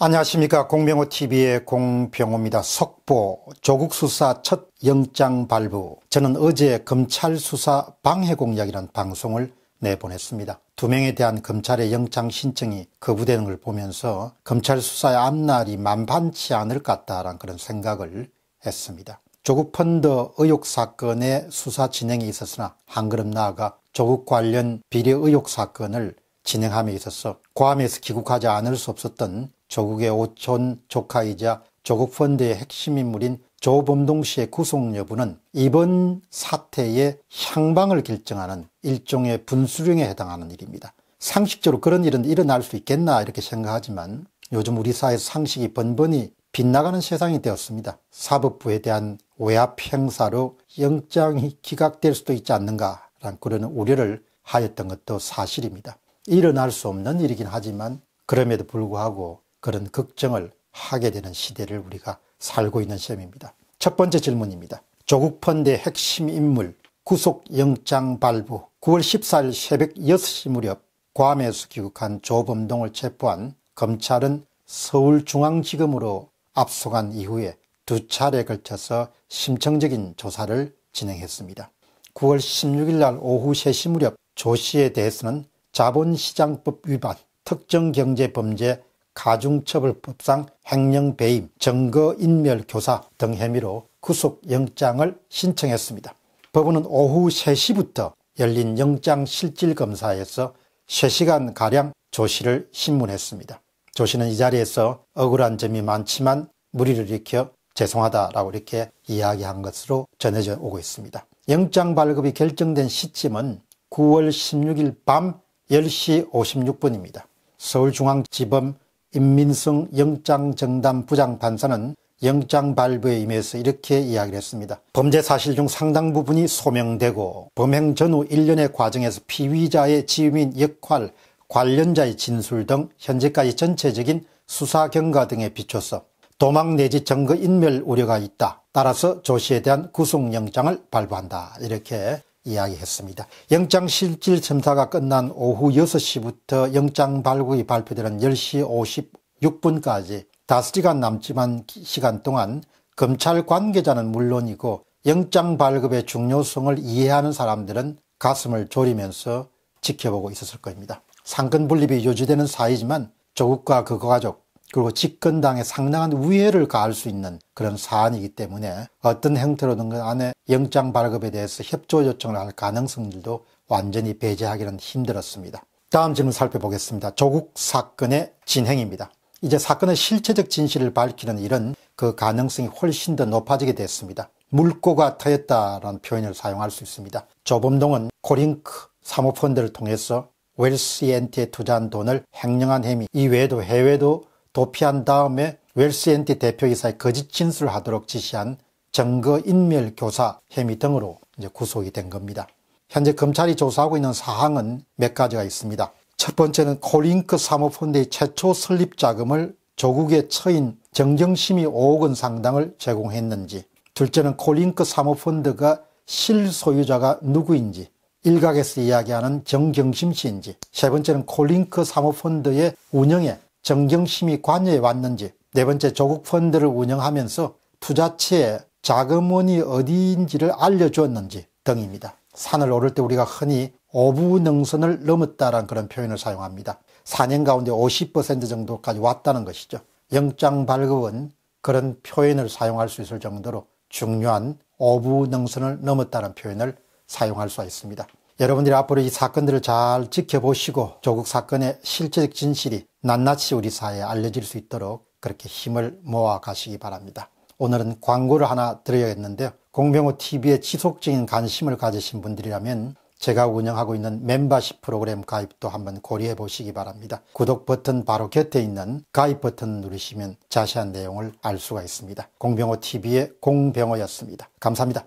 안녕하십니까 공병호TV의 공병호입니다. 속보 조국 수사 첫 영장 발부 저는 어제 검찰 수사 방해 공약이란 방송을 내보냈습니다. 두 명에 대한 검찰의 영장 신청이 거부되는 걸 보면서 검찰 수사의 앞날이 만반치 않을 것 같다라는 그런 생각을 했습니다. 조국 펀드 의혹 사건의 수사 진행이 있었으나 한 걸음 나아가 조국 관련 비리 의혹 사건을 진행함에 있어서 고함에서 귀국하지 않을 수 없었던 조국의 오촌 조카이자 조국 펀드의 핵심 인물인 조범동 씨의 구속 여부는 이번 사태의 향방을 결정하는 일종의 분수령에 해당하는 일입니다. 상식적으로 그런 일은 일어날 수 있겠나 이렇게 생각하지만 요즘 우리 사회에서 상식이 번번이 빗나가는 세상이 되었습니다. 사법부에 대한 외압 행사로 영장이 기각될 수도 있지 않는가라는 그런 우려를 하였던 것도 사실입니다. 일어날 수 없는 일이긴 하지만 그럼에도 불구하고 그런 걱정을 하게 되는 시대를 우리가 살고 있는 시 셈입니다. 첫 번째 질문입니다. 조국 펀드의 핵심 인물 구속영장 발부 9월 14일 새벽 6시 무렵 괌에서 귀국한 조범동을 체포한 검찰은 서울중앙지검으로 압송한 이후에 두 차례 걸쳐서 심층적인 조사를 진행했습니다. 9월 16일 날 오후 3시 무렵 조 씨에 대해서는 자본시장법 위반, 특정경제범죄 가중처벌법상 횡령배임, 증거인멸 교사 등 혐의로 구속영장을 신청했습니다. 법원은 오후 3시부터 열린 영장실질검사에서 3시간가량 조 씨를 신문했습니다. 조 씨는 이 자리에서 억울한 점이 많지만 무리를 일으켜 죄송하다라고 이렇게 이야기한 것으로 전해져 오고 있습니다. 영장 발급이 결정된 시점은 9월 16일 밤 10시 56분입니다. 서울중앙지검 임민승 영장정담 부장판사는 영장 발부에 임해서 이렇게 이야기를 했습니다. 범죄 사실 중 상당 부분이 소명되고 범행 전후 일련의 과정에서 피의자의 지휘민 역할, 관련자의 진술 등 현재까지 전체적인 수사 경과 등에 비춰서 도망 내지 증거 인멸 우려가 있다. 따라서 조 씨에 대한 구속영장을 발부한다. 이렇게 이야기했습니다. 영장실질 심사가 끝난 오후 6시부터 영장 발부이 발표되는 10시 56분까지 5시간 남지만 시간 동안 검찰 관계자는 물론이고 영장 발급의 중요성을 이해하는 사람들은 가슴을 졸이면서 지켜보고 있었을 겁니다. 상근 분립이 유지되는 사이지만 조국과 그 가족, 그리고 집권당에 상당한 우애를 가할 수 있는 그런 사안이기 때문에 어떤 형태로든 간에 영장 발급에 대해서 협조 요청을 할 가능성들도 완전히 배제하기는 힘들었습니다. 다음 질문 살펴보겠습니다. 조국 사건의 진행입니다. 이제 사건의 실체적 진실을 밝히는 일은 그 가능성이 훨씬 더 높아지게 됐습니다. 물꼬가 터였다라는 표현을 사용할 수 있습니다. 조범동은 코링크 사모펀드를 통해서 웰스 엔티에 투자한 돈을 횡령한 혐의 이외에도 해외도 도피한 다음에 웰스엔티 대표이사의 거짓 진술하도록 을 지시한 증거인멸 교사 혐의 등으로 이제 구속이 된 겁니다. 현재 검찰이 조사하고 있는 사항은 몇 가지가 있습니다. 첫 번째는 코링크 사모펀드의 최초 설립 자금을 조국의 처인 정경심이 5억 원 상당을 제공했는지, 둘째는 코링크 사모펀드가 실소유자가 누구인지, 일각에서 이야기하는 정경심 씨인지, 세 번째는 코링크 사모펀드의 운영에 정경심이 관여해 왔는지 네 번째 조국 펀드를 운영하면서 투자체의 자금원이 어디인지를 알려주었는지 등입니다. 산을 오를 때 우리가 흔히 오부능선을 넘었다라는 그런 표현을 사용합니다. 4년 가운데 50% 정도까지 왔다는 것이죠. 영장 발급은 그런 표현을 사용할 수 있을 정도로 중요한 오부능선을 넘었다는 표현을 사용할 수가 있습니다. 여러분들이 앞으로 이 사건들을 잘 지켜보시고 조국 사건의 실제적 진실이 낱낱이 우리 사회에 알려질 수 있도록 그렇게 힘을 모아 가시기 바랍니다. 오늘은 광고를 하나 드려야겠는데요. 공병호 TV에 지속적인 관심을 가지신 분들이라면 제가 운영하고 있는 멤버십 프로그램 가입도 한번 고려해 보시기 바랍니다. 구독 버튼 바로 곁에 있는 가입 버튼 누르시면 자세한 내용을 알 수가 있습니다. 공병호 TV의 공병호였습니다. 감사합니다.